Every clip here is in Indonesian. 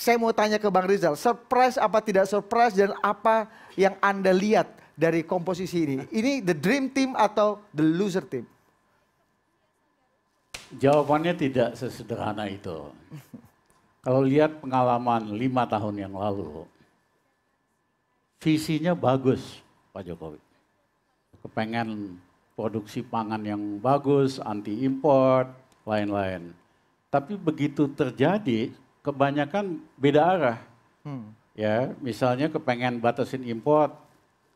Saya mau tanya ke Bang Rizal, surprise apa tidak surprise dan apa yang Anda lihat dari komposisi ini? Ini the dream team atau the loser team? Jawabannya tidak sesederhana itu. Kalau lihat pengalaman lima tahun yang lalu, visinya bagus Pak Jokowi. Kepengen produksi pangan yang bagus, anti import, lain-lain. Tapi begitu terjadi, kebanyakan beda arah. Hmm. Ya, misalnya kepengen batasin import,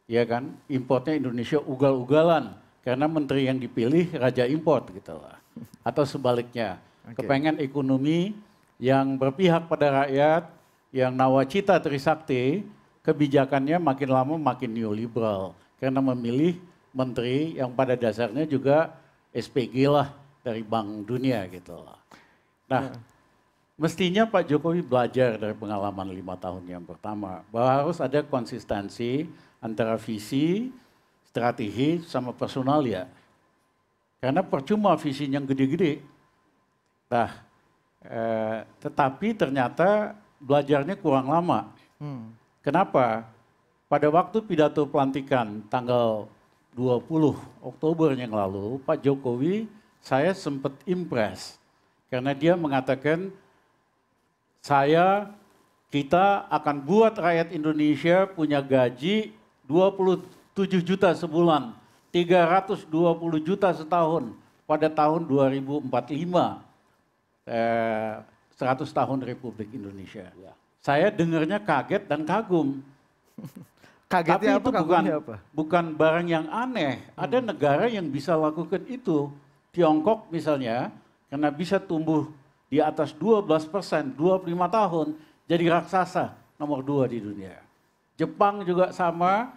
ya kan? Importnya Indonesia ugal-ugalan karena menteri yang dipilih raja import gitu lah. Atau sebaliknya, okay. kepengen ekonomi yang berpihak pada rakyat, yang nawacita trisakti, kebijakannya makin lama makin neoliberal karena memilih menteri yang pada dasarnya juga SPG lah dari Bank Dunia gitu lah. Nah, ya. Mestinya Pak Jokowi belajar dari pengalaman lima tahun yang pertama bahwa harus ada konsistensi antara visi, strategi, sama personal ya. Karena percuma visi yang gede-gede. Nah, eh, tetapi ternyata belajarnya kurang lama. Hmm. Kenapa? Pada waktu pidato pelantikan tanggal 20 Oktober yang lalu, Pak Jokowi saya sempat impress karena dia mengatakan saya, kita akan buat rakyat Indonesia punya gaji 27 juta sebulan, 320 juta setahun pada tahun 2045, eh, 100 tahun Republik Indonesia. Ya. Saya dengarnya kaget dan kagum. Kagetnya Tapi apa, itu bukan apa? bukan barang yang aneh. Hmm. Ada negara yang bisa lakukan itu. Tiongkok misalnya, karena bisa tumbuh di atas 12 persen 25 tahun jadi raksasa nomor dua di dunia. Jepang juga sama,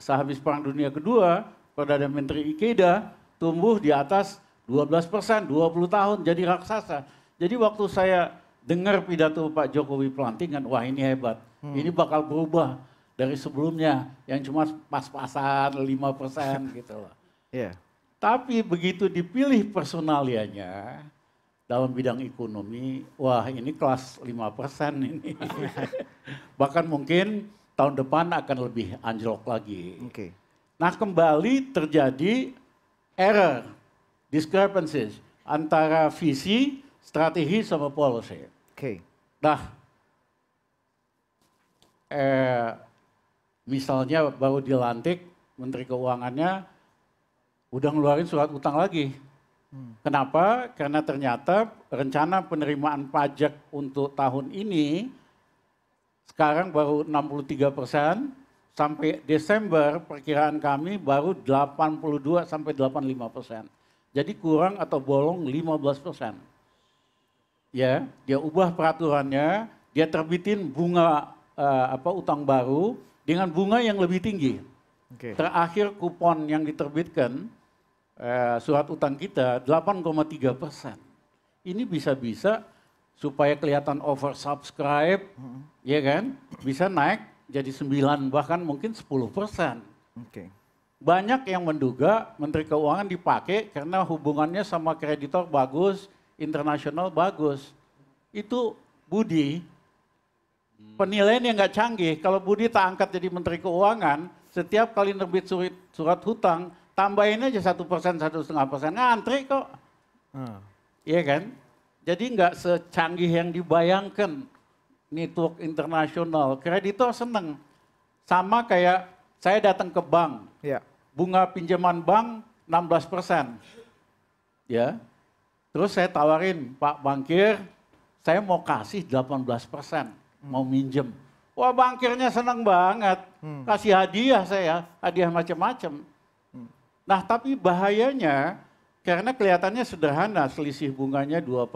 sehabis Perang Dunia Kedua, Perdana Menteri Ikeda tumbuh di atas 12 persen, 20 tahun jadi raksasa. Jadi waktu saya dengar pidato Pak Jokowi pelantikan wah ini hebat, hmm. ini bakal berubah dari sebelumnya yang cuma pas-pasan 5 persen gitu loh. Yeah. Tapi begitu dipilih personalianya, dalam bidang ekonomi, wah ini kelas 5% ini. Bahkan mungkin tahun depan akan lebih anjlok lagi. Okay. Nah kembali terjadi error, discrepancies antara visi, strategi sama policy. Okay. Nah, eh, misalnya baru dilantik Menteri Keuangannya udah ngeluarin surat utang lagi Kenapa? Karena ternyata rencana penerimaan pajak untuk tahun ini sekarang baru 63 persen, sampai Desember perkiraan kami baru 82 sampai 85 persen. Jadi kurang atau bolong 15 persen. Ya, dia ubah peraturannya, dia terbitin bunga uh, apa utang baru dengan bunga yang lebih tinggi. Okay. Terakhir kupon yang diterbitkan eh, surat utang kita 8,3 persen. Ini bisa-bisa supaya kelihatan oversubscribe, hmm. ya kan? Bisa naik jadi 9 bahkan mungkin 10 persen. Okay. Banyak yang menduga Menteri Keuangan dipakai karena hubungannya sama kreditor bagus, internasional bagus. Itu Budi, hmm. penilaian yang nggak canggih. Kalau Budi tak angkat jadi Menteri Keuangan, setiap kali nerbit surat, surat hutang, tambahin aja satu persen, satu setengah persen, ngantri kok. Hmm. Iya kan? Jadi nggak secanggih yang dibayangkan network internasional. Kreditor seneng. Sama kayak saya datang ke bank, yeah. bunga pinjaman bank 16 persen. Ya, terus saya tawarin Pak Bankir, saya mau kasih 18 persen, hmm. mau minjem. Wah bankirnya seneng banget, hmm. kasih hadiah saya, hadiah macam-macam. Nah tapi bahayanya karena kelihatannya sederhana selisih bunganya 2%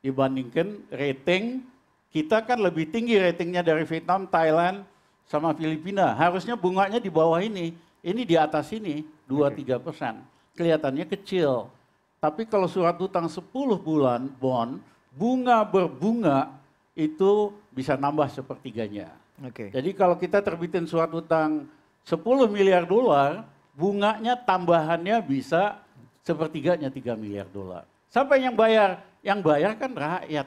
dibandingkan rating kita kan lebih tinggi ratingnya dari Vietnam, Thailand, sama Filipina. Harusnya bunganya di bawah ini, ini di atas ini 2-3 persen. Kelihatannya kecil. Tapi kalau surat utang 10 bulan bond, bunga berbunga itu bisa nambah sepertiganya. Okay. Jadi kalau kita terbitin surat utang 10 miliar dolar, bunganya tambahannya bisa sepertiganya 3 miliar dolar. Sampai yang bayar, yang bayar kan rakyat.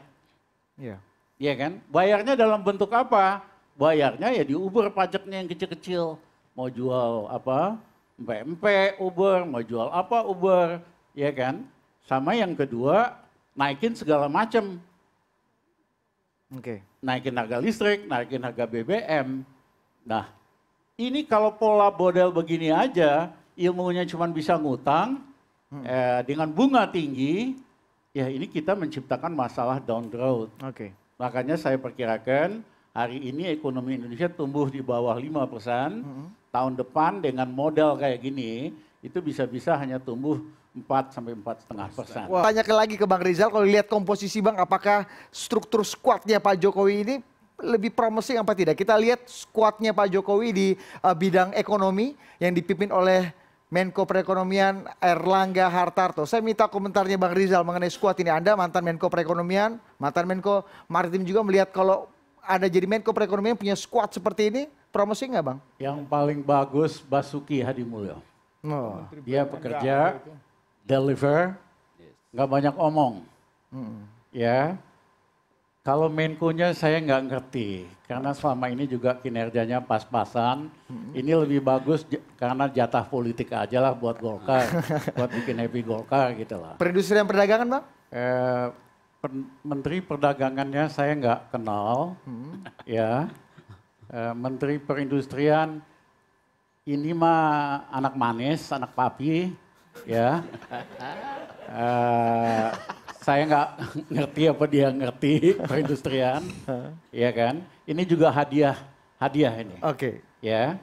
Iya. Iya kan? Bayarnya dalam bentuk apa? Bayarnya ya di Uber pajaknya yang kecil-kecil. Mau jual apa? mpmp Uber, mau jual apa Uber, ya kan? Sama yang kedua, naikin segala macam. Oke. Okay. Naikin harga listrik, naikin harga BBM. Nah, ini kalau pola model begini aja, ilmunya cuma bisa ngutang hmm. eh, dengan bunga tinggi, ya ini kita menciptakan masalah down the road. Oke. Okay. Makanya saya perkirakan hari ini ekonomi Indonesia tumbuh di bawah 5 persen, hmm. tahun depan dengan modal kayak gini itu bisa-bisa hanya tumbuh 4 sampai empat setengah persen. Tanya ke lagi ke Bang Rizal, kalau lihat komposisi Bang, apakah struktur squadnya Pak Jokowi ini lebih promising apa tidak? Kita lihat skuadnya Pak Jokowi di uh, bidang ekonomi yang dipimpin oleh Menko Perekonomian Erlangga Hartarto. Saya minta komentarnya Bang Rizal mengenai skuad ini. Anda mantan Menko Perekonomian, mantan Menko Maritim juga melihat kalau ada jadi Menko Perekonomian punya skuad seperti ini, promosi nggak Bang? Yang paling bagus Basuki Hadi Mulyo. Oh. Dia pekerja, deliver, nggak banyak omong. Hmm. Ya, kalau Menko-nya saya nggak ngerti, karena selama ini juga kinerjanya pas-pasan. Ini lebih bagus karena jatah politik aja lah buat Golkar, buat bikin happy Golkar gitu lah. Produser yang perdagangan Bang? Eh, Menteri Perdagangannya saya nggak kenal, ya. Eh, Menteri Perindustrian ini mah anak manis, anak papi, ya. Eh, saya nggak ngerti apa dia ngerti perindustrian, ya kan? Ini juga hadiah, hadiah ini. Oke. Okay. Ya.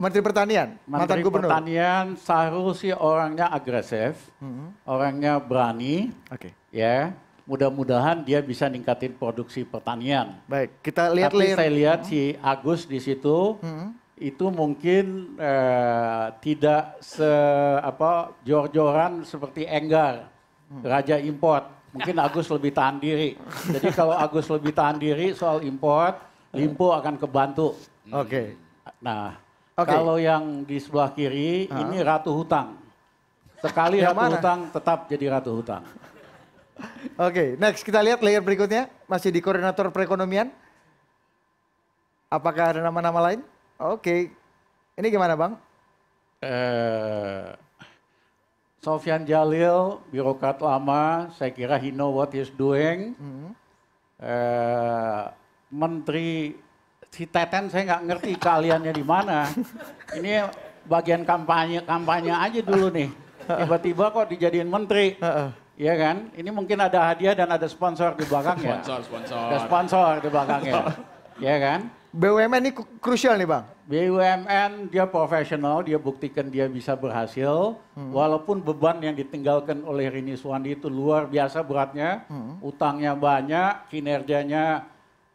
Menteri Pertanian, Menteri mantan Gubernur. Pertanian seharusnya orangnya agresif, hmm. orangnya berani, Oke. Okay. ya. Mudah-mudahan dia bisa ningkatin produksi pertanian. Baik, kita lihat. Tapi saya lihat hmm. si Agus di situ. Hmm itu mungkin eh, tidak se apa jor-joran seperti Enggar raja import. Mungkin Agus lebih tahan diri. Jadi kalau Agus lebih tahan diri soal import, Limpo akan kebantu. Oke. Okay. Nah, okay. kalau yang di sebelah kiri -huh. ini ratu hutang. Sekali ratu mana? hutang tetap jadi ratu hutang. Oke, okay, next kita lihat layer berikutnya masih di koordinator perekonomian. Apakah ada nama-nama lain? Oke, okay. ini gimana bang? Eh, uh Sofian Jalil, birokrat lama, saya kira he know what he's doing. Hmm. Uh, Menteri si Teten saya nggak ngerti kaliannya di mana. Ini bagian kampanye kampanye aja dulu nih. Tiba-tiba kok dijadiin menteri. Iya kan? Ini mungkin ada hadiah dan ada sponsor di belakangnya. Sponsor, sponsor. Ada sponsor di belakangnya. Iya kan? BUMN ini krusial nih Bang. BUMN dia profesional, dia buktikan dia bisa berhasil. Hmm. Walaupun beban yang ditinggalkan oleh Rini Suwandi itu luar biasa beratnya. Hmm. Utangnya banyak, kinerjanya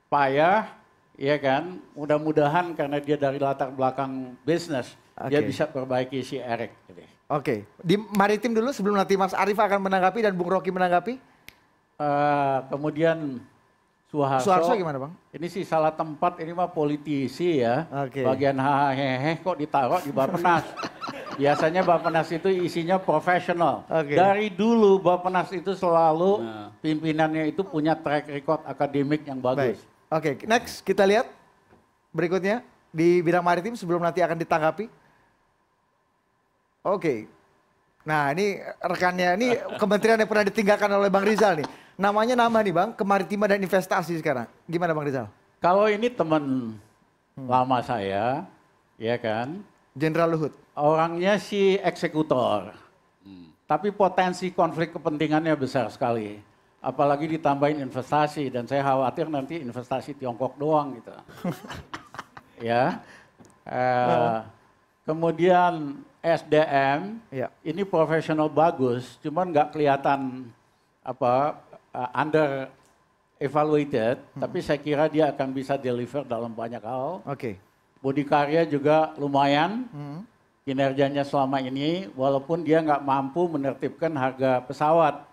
payah. ya kan? Mudah-mudahan karena dia dari latar belakang bisnis, okay. dia bisa perbaiki si Erik. Oke, okay. di maritim dulu sebelum nanti Mas Arif akan menanggapi dan Bung Rocky menanggapi. Uh, kemudian Suharso. Suharso gimana bang? Ini sih salah tempat, ini mah politisi ya. Okay. Bagian hehehe kok ditaruh di Bapenas. Biasanya Bapenas itu isinya profesional. Okay. Dari dulu Bapenas itu selalu nah. pimpinannya itu punya track record akademik yang bagus. Oke, okay, next kita lihat berikutnya di bidang maritim sebelum nanti akan ditanggapi. Oke, okay. Nah ini rekannya, ini kementerian yang pernah ditinggalkan oleh Bang Rizal nih. Namanya nama nih Bang, kemaritiman dan investasi sekarang. Gimana Bang Rizal? Kalau ini teman hmm. lama saya, ya kan? Jenderal Luhut. Orangnya si eksekutor. Hmm. Tapi potensi konflik kepentingannya besar sekali. Apalagi ditambahin investasi dan saya khawatir nanti investasi Tiongkok doang gitu. ya. Eh, kemudian SDM ya. ini profesional bagus, cuman nggak kelihatan apa uh, under evaluated, hmm. tapi saya kira dia akan bisa deliver dalam banyak hal. Oke. Okay. Budi Karya juga lumayan hmm. kinerjanya selama ini, walaupun dia nggak mampu menertibkan harga pesawat.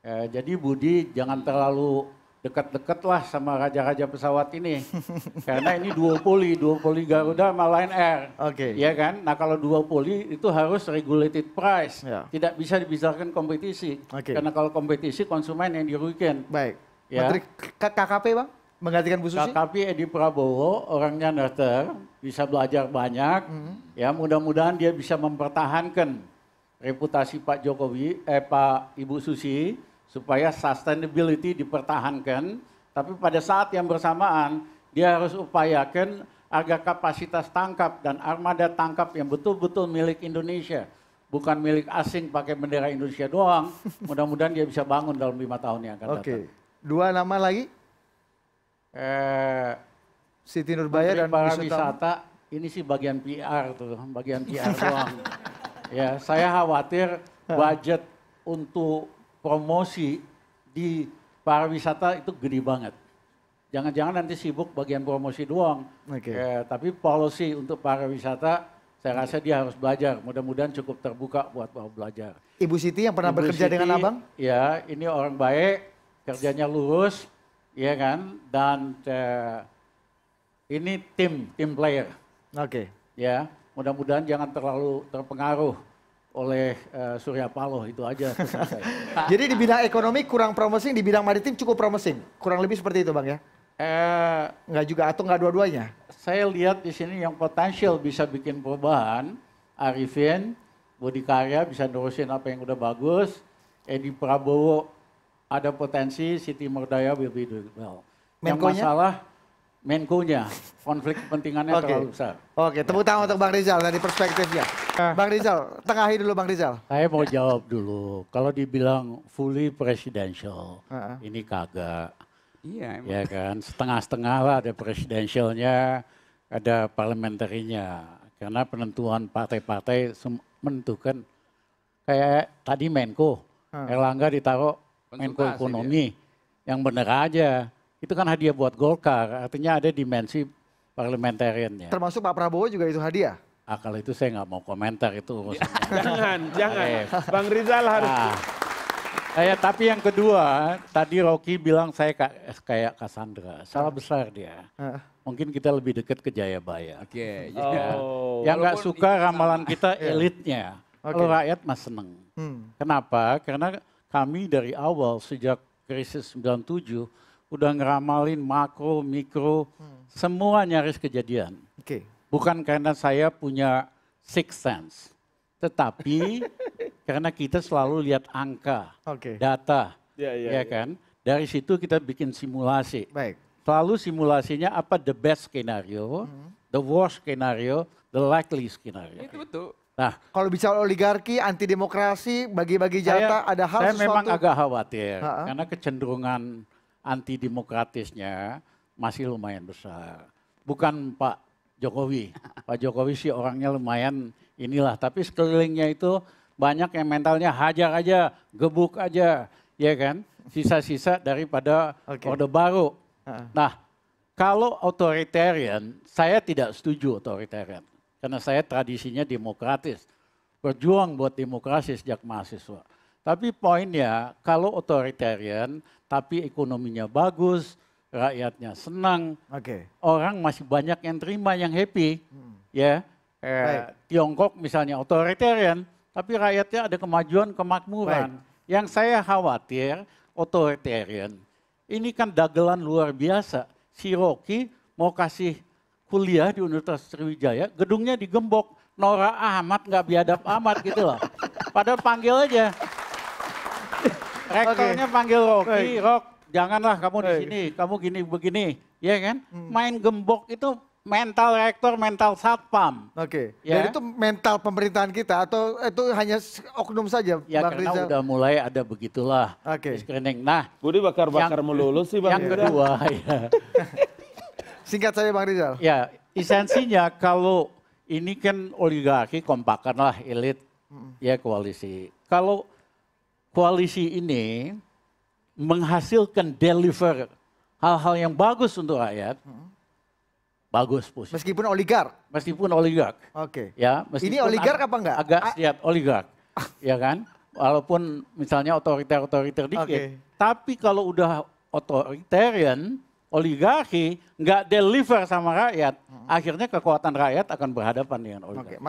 Eh, jadi Budi jangan terlalu dekat dekat lah sama raja-raja pesawat ini. Karena ini dua duopoli Garuda sama Lion Air. Oke. Okay. Ya kan? Nah kalau dua duopoli itu harus regulated price. Yeah. Tidak bisa dibisarkan kompetisi. Okay. Karena kalau kompetisi konsumen yang dirugikan. Baik. Ya. Menteri KKP Bang? Menggantikan Bu Susi? KKP Edi Prabowo orangnya netter, bisa belajar banyak. Mm -hmm. Ya mudah-mudahan dia bisa mempertahankan reputasi Pak Jokowi, eh Pak Ibu Susi supaya sustainability dipertahankan, tapi pada saat yang bersamaan dia harus upayakan agar kapasitas tangkap dan armada tangkap yang betul-betul milik Indonesia, bukan milik asing pakai bendera Indonesia doang. Mudah-mudahan dia bisa bangun dalam lima tahun yang akan datang. Oke, dua nama lagi. Eh, Siti Nurbaya dan wisata. Ini sih bagian PR tuh, bagian PR doang. ya, saya khawatir budget untuk promosi di pariwisata itu gede banget. Jangan-jangan nanti sibuk bagian promosi doang. Okay. Ya, eh, tapi policy untuk pariwisata saya rasa dia harus belajar. Mudah-mudahan cukup terbuka buat mau belajar. Ibu Siti yang pernah Ibu bekerja Siti, dengan abang? Ya, ini orang baik, kerjanya lurus, ya kan. Dan uh, ini tim, tim player. Oke. Okay. Ya, mudah-mudahan jangan terlalu terpengaruh oleh uh, Surya Paloh itu aja. Jadi di bidang ekonomi kurang promising, di bidang maritim cukup promising. Kurang lebih seperti itu bang ya? Eh, nggak juga atau nggak dua-duanya? Saya lihat di sini yang potensial bisa bikin perubahan, Arifin, Budi Karya bisa nerusin apa yang udah bagus, Edi Prabowo ada potensi, Siti Merdaya will be doing well. yang masalah Menkunya, konflik kepentingannya okay. terlalu besar. Oke, okay. tepuk tangan untuk Bang Rizal dari perspektifnya. Ah. Bang Rizal, tengahi dulu Bang Rizal. Saya mau ya. jawab dulu. Kalau dibilang fully presidential, uh ah. -huh. ini kagak. Iya, emang. ya kan. Setengah-setengah lah ada presidensialnya, ada parlementernya. Karena penentuan partai-partai menentukan kayak tadi Menko, uh. Erlangga ditaruh Menko Ekonomi. Dia. Yang bener aja itu kan hadiah buat Golkar, artinya ada dimensi parlementariannya. Termasuk Pak Prabowo juga itu hadiah? Ah, kalau itu saya nggak mau komentar itu urusannya. jangan, jangan. Bang Rizal harus. Nah, saya, eh, tapi yang kedua, tadi Rocky bilang saya ka, kayak Cassandra. Salah besar dia. Mungkin kita lebih dekat ke Jayabaya. Oke. Okay, ya. yeah. oh. Yang nggak suka ramalan kita iya. elitnya. Okay. Kalau rakyat mas seneng. Hmm. Kenapa? Karena kami dari awal sejak krisis 97 udah ngeramalin makro, mikro, hmm. semua nyaris kejadian. Oke. Okay. Bukan karena saya punya six sense, tetapi karena kita selalu lihat angka, okay. data, ya, ya, ya, ya kan? Dari situ kita bikin simulasi. Baik. Selalu simulasinya apa the best skenario, hmm. the worst skenario, the likely skenario. Itu betul. Nah, kalau bicara oligarki, anti demokrasi, bagi-bagi jatah, ada hal saya sesuatu. Saya memang agak khawatir ha -ha. karena kecenderungan anti demokratisnya masih lumayan besar. Bukan Pak Jokowi. Pak Jokowi sih orangnya lumayan inilah, tapi sekelilingnya itu banyak yang mentalnya hajar aja, gebuk aja, ya kan? Sisa-sisa daripada okay. Orde Baru. Nah, kalau authoritarian, saya tidak setuju authoritarian. Karena saya tradisinya demokratis. Berjuang buat demokrasi sejak mahasiswa. Tapi poinnya kalau otoritarian tapi ekonominya bagus, rakyatnya senang, okay. orang masih banyak yang terima yang happy, hmm. ya. Eh, Tiongkok misalnya otoritarian, tapi rakyatnya ada kemajuan kemakmuran. Baik. Yang saya khawatir otoritarian ini kan dagelan luar biasa. Si Rocky mau kasih kuliah di Universitas Sriwijaya, gedungnya digembok, Nora Ahmad nggak biadab amat gitu loh. Padahal panggil aja Rektornya okay. panggil Rocky, hey. Rock janganlah kamu di sini, kamu gini begini, ya kan? Hmm. Main gembok itu mental rektor, mental satpam. Oke. Okay. Ya? Jadi kan? itu mental pemerintahan kita atau itu hanya oknum saja? Ya Bang karena Rizal? udah mulai ada begitulah okay. screening. Nah, Budi bakar-bakar melulu sih Bang. Yang kedua, ya. Singkat saja Bang Rizal. Ya, esensinya kalau ini kan oligarki kompakan lah elit, hmm. ya koalisi. Kalau koalisi ini menghasilkan deliver hal-hal yang bagus untuk rakyat, hmm. bagus pun. Meskipun oligark. Meskipun oligark. Oke. Okay. Ya, ini oligark apa enggak? Agak siap oligark. ya kan? Walaupun misalnya otoriter-otoriter dikit, okay. tapi kalau udah otoritarian, oligarki nggak deliver sama rakyat, hmm. akhirnya kekuatan rakyat akan berhadapan dengan oligarki. Okay.